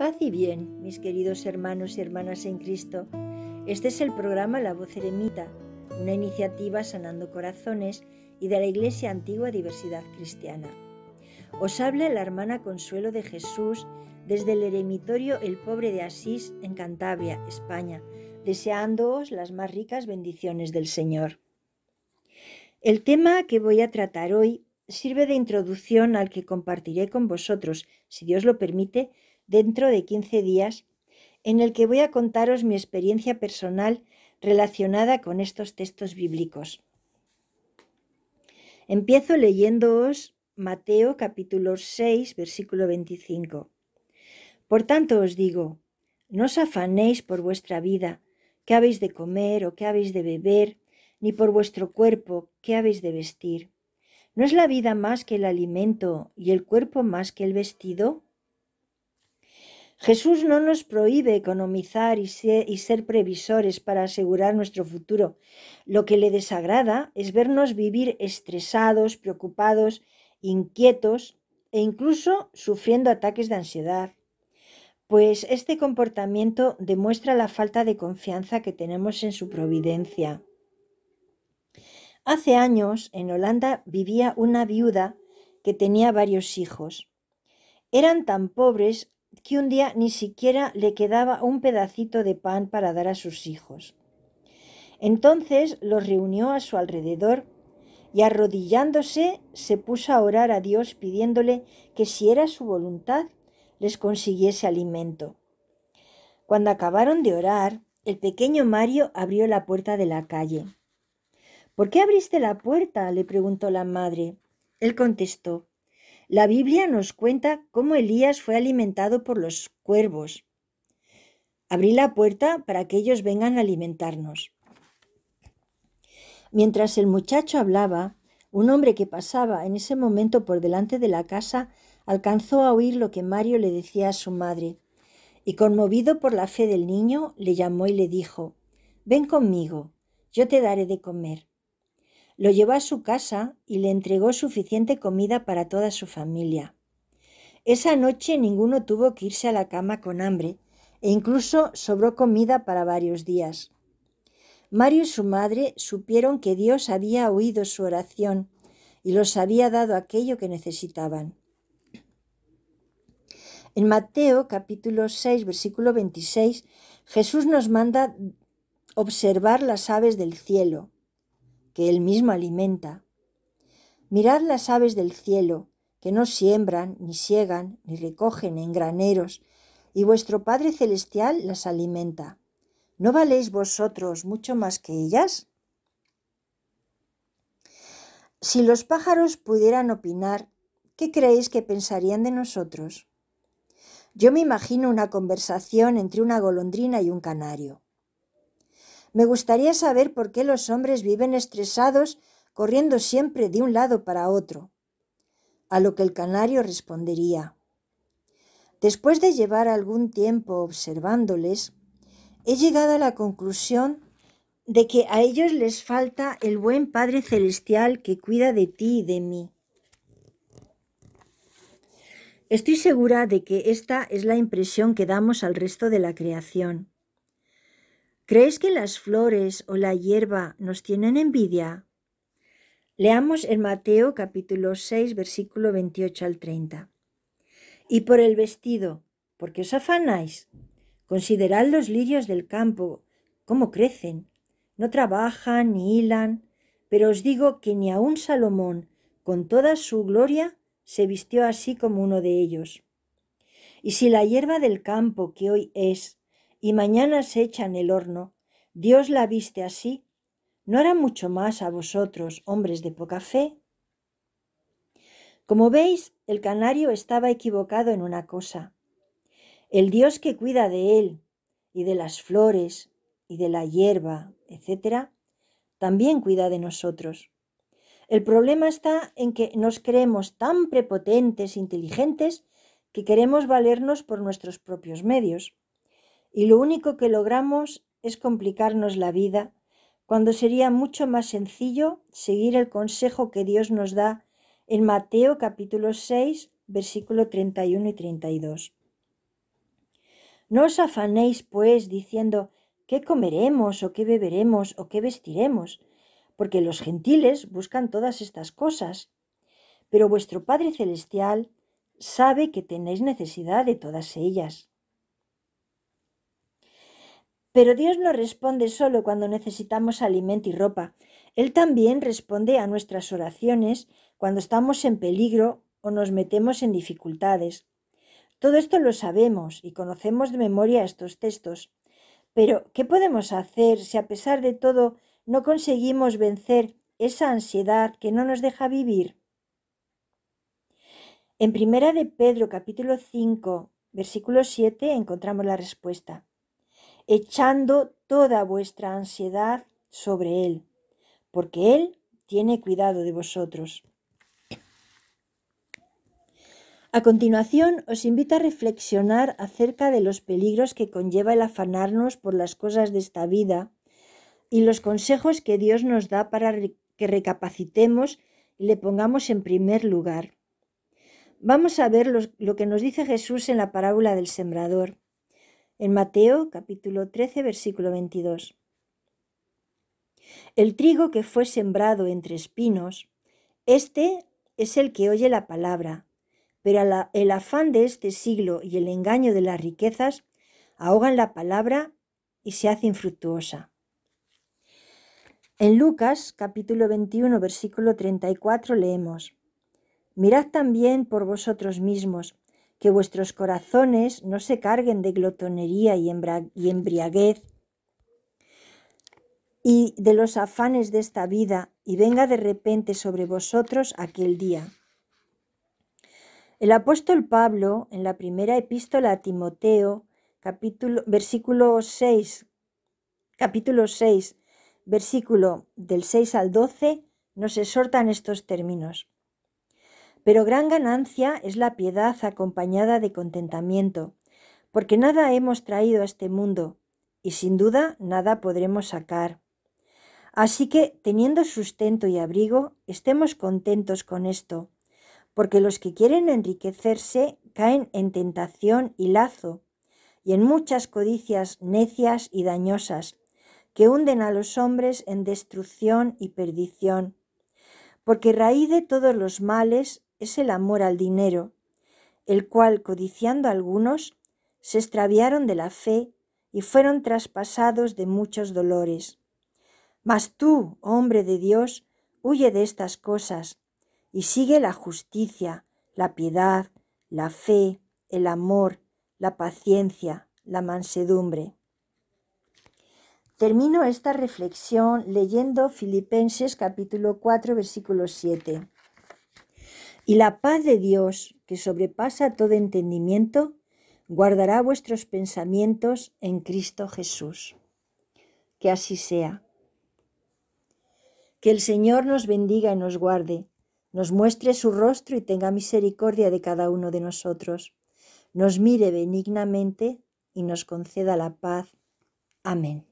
Paz y bien, mis queridos hermanos y hermanas en Cristo. Este es el programa La Voz Eremita, una iniciativa sanando corazones y de la Iglesia Antigua Diversidad Cristiana. Os habla la hermana Consuelo de Jesús desde el eremitorio El Pobre de Asís en Cantabria, España, deseándoos las más ricas bendiciones del Señor. El tema que voy a tratar hoy sirve de introducción al que compartiré con vosotros, si Dios lo permite, dentro de 15 días en el que voy a contaros mi experiencia personal relacionada con estos textos bíblicos. Empiezo leyéndoos Mateo capítulo 6, versículo 25. Por tanto os digo, no os afanéis por vuestra vida, qué habéis de comer o qué habéis de beber, ni por vuestro cuerpo, qué habéis de vestir. ¿No es la vida más que el alimento y el cuerpo más que el vestido? Jesús no nos prohíbe economizar y ser, previsores para asegurar nuestro futuro. Lo que le desagrada es vernos vivir estresados, preocupados, inquietos e incluso sufriendo ataques de ansiedad. Pues este comportamiento demuestra la falta de confianza que tenemos en su providencia. Hace años en Holanda vivía una viuda que tenía varios hijos. Eran tan pobres que un día ni siquiera le quedaba un pedacito de pan para dar a sus hijos. Entonces los reunió a su alrededor y arrodillándose se puso a orar a Dios pidiéndole que si era su voluntad les consiguiese alimento. Cuando acabaron de orar, el pequeño Mario abrió la puerta de la calle. ¿Por qué abriste la puerta? le preguntó la madre. Él contestó, la Biblia nos cuenta cómo Elías fue alimentado por los cuervos. Abrí la puerta para que ellos vengan a alimentarnos. Mientras el muchacho hablaba, un hombre que pasaba en ese momento por delante de la casa alcanzó a oír lo que Mario le decía a su madre, y conmovido por la fe del niño, le llamó y le dijo, Ven conmigo, yo te daré de comer. Lo llevó a su casa y le entregó suficiente comida para toda su familia. Esa noche ninguno tuvo que irse a la cama con hambre e incluso sobró comida para varios días. Mario y su madre supieron que Dios había oído su oración y los había dado aquello que necesitaban. En Mateo capítulo 6, versículo 26, Jesús nos manda observar las aves del cielo, que él mismo alimenta. Mirad las aves del cielo, que no siembran, ni siegan, ni recogen en graneros, y vuestro Padre Celestial las alimenta. ¿No valéis vosotros mucho más que ellas? Si los pájaros pudieran opinar, ¿qué creéis que pensarían de nosotros? Yo me imagino una conversación entre una golondrina y un canario. Me gustaría saber por qué los hombres viven estresados, corriendo siempre de un lado para otro. A lo que el canario respondería. Después de llevar algún tiempo observándoles, he llegado a la conclusión de que a ellos les falta el buen Padre Celestial que cuida de ti y de mí. Estoy segura de que esta es la impresión que damos al resto de la creación. ¿Crees que las flores o la hierba nos tienen envidia? Leamos en Mateo capítulo 6, versículo 28 al 30. Y por el vestido, ¿por qué os afanáis? Considerad los lirios del campo, cómo crecen. No trabajan ni hilan, pero os digo que ni aun Salomón, con toda su gloria, se vistió así como uno de ellos. Y si la hierba del campo que hoy es y mañana se echa en el horno, Dios la viste así, ¿no hará mucho más a vosotros, hombres de poca fe? Como veis, el canario estaba equivocado en una cosa. El Dios que cuida de él y de las flores y de la hierba, etc., también cuida de nosotros. El problema está en que nos creemos tan prepotentes, inteligentes, que queremos valernos por nuestros propios medios y lo único que logramos es complicarnos la vida, cuando sería mucho más sencillo seguir el consejo que Dios nos da en Mateo capítulo 6, versículo 31 y 32. No os afanéis, pues, diciendo, ¿qué comeremos o qué beberemos o qué vestiremos? Porque los gentiles buscan todas estas cosas. Pero vuestro Padre Celestial sabe que tenéis necesidad de todas ellas. Pero Dios no responde solo cuando necesitamos alimento y ropa. Él también responde a nuestras oraciones cuando estamos en peligro o nos metemos en dificultades. Todo esto lo sabemos y conocemos de memoria estos textos. Pero, ¿qué podemos hacer si a pesar de todo no conseguimos vencer esa ansiedad que no nos deja vivir? En Primera de Pedro capítulo 5, versículo 7 encontramos la respuesta echando toda vuestra ansiedad sobre Él, porque Él tiene cuidado de vosotros. A continuación, os invito a reflexionar acerca de los peligros que conlleva el afanarnos por las cosas de esta vida y los consejos que Dios nos da para que recapacitemos y le pongamos en primer lugar. Vamos a ver lo que nos dice Jesús en la parábola del sembrador en Mateo capítulo 13 versículo 22. El trigo que fue sembrado entre espinos, este es el que oye la palabra, pero el afán de este siglo y el engaño de las riquezas ahogan la palabra y se hace infructuosa. En Lucas capítulo 21 versículo 34 leemos, Mirad también por vosotros mismos, que vuestros corazones no se carguen de glotonería y embriaguez y de los afanes de esta vida, y venga de repente sobre vosotros aquel día. El apóstol Pablo, en la primera epístola a Timoteo, capítulo, versículo 6, capítulo 6, versículo del 6 al 12, nos exhortan estos términos. Pero gran ganancia es la piedad acompañada de contentamiento, porque nada hemos traído a este mundo, y sin duda nada podremos sacar. Así que, teniendo sustento y abrigo, estemos contentos con esto, porque los que quieren enriquecerse caen en tentación y lazo, y en muchas codicias necias y dañosas, que hunden a los hombres en destrucción y perdición. Porque raíz de todos los males es el amor al dinero, el cual, codiciando algunos, se extraviaron de la fe y fueron traspasados de muchos dolores. Mas tú, hombre de Dios, huye de estas cosas y sigue la justicia, la piedad, la fe, el amor, la paciencia, la mansedumbre. Termino esta reflexión leyendo Filipenses capítulo 4 versículo 7. Y la paz de Dios, que sobrepasa todo entendimiento, guardará vuestros pensamientos en Cristo Jesús. Que así sea. Que el Señor nos bendiga y nos guarde, nos muestre su rostro y tenga misericordia de cada uno de nosotros, nos mire benignamente y nos conceda la paz. Amén.